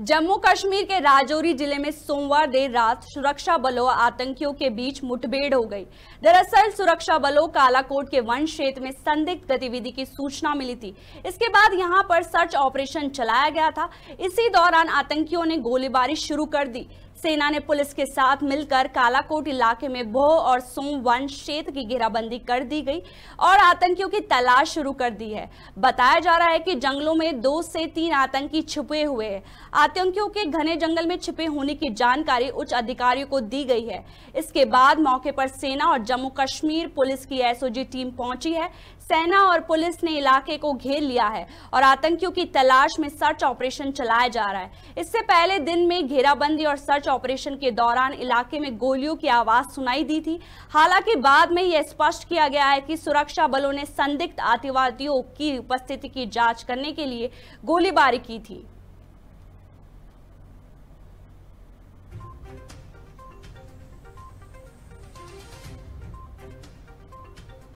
जम्मू कश्मीर के राजौरी जिले में सोमवार देर रात सुरक्षा बलों और आतंकियों के बीच मुठभेड़ हो गई दरअसल सुरक्षा बलों कालाकोट के वन क्षेत्र में संदिग्ध गतिविधि की सूचना मिली थी इसके बाद यहां पर सर्च ऑपरेशन चलाया गया था इसी दौरान आतंकियों ने गोलीबारी शुरू कर दी सेना ने पुलिस के साथ मिलकर कालाकोट इलाके में भो और सोम वन क्षेत्र की घेराबंदी कर दी गई और आतंकियों की तलाश शुरू कर दी है बताया जा रहा है कि जंगलों में दो से तीन आतंकी छुपे हुए हैं आतंकियों के घने जंगल में छिपे होने की जानकारी उच्च अधिकारियों को दी गई है इसके बाद मौके पर सेना और जम्मू कश्मीर पुलिस की एसओजी टीम पहुंची है सेना और पुलिस ने इलाके को घेर लिया है और आतंकियों की तलाश में सर्च ऑपरेशन चलाया जा रहा है इससे पहले दिन में घेराबंदी और सर्च ऑपरेशन के दौरान इलाके में गोलियों की आवाज सुनाई दी थी हालांकि बाद में यह स्पष्ट किया गया है कि सुरक्षा बलों ने संदिग्ध आतंकवादियों की उपस्थिति की जांच करने के लिए गोलीबारी की थी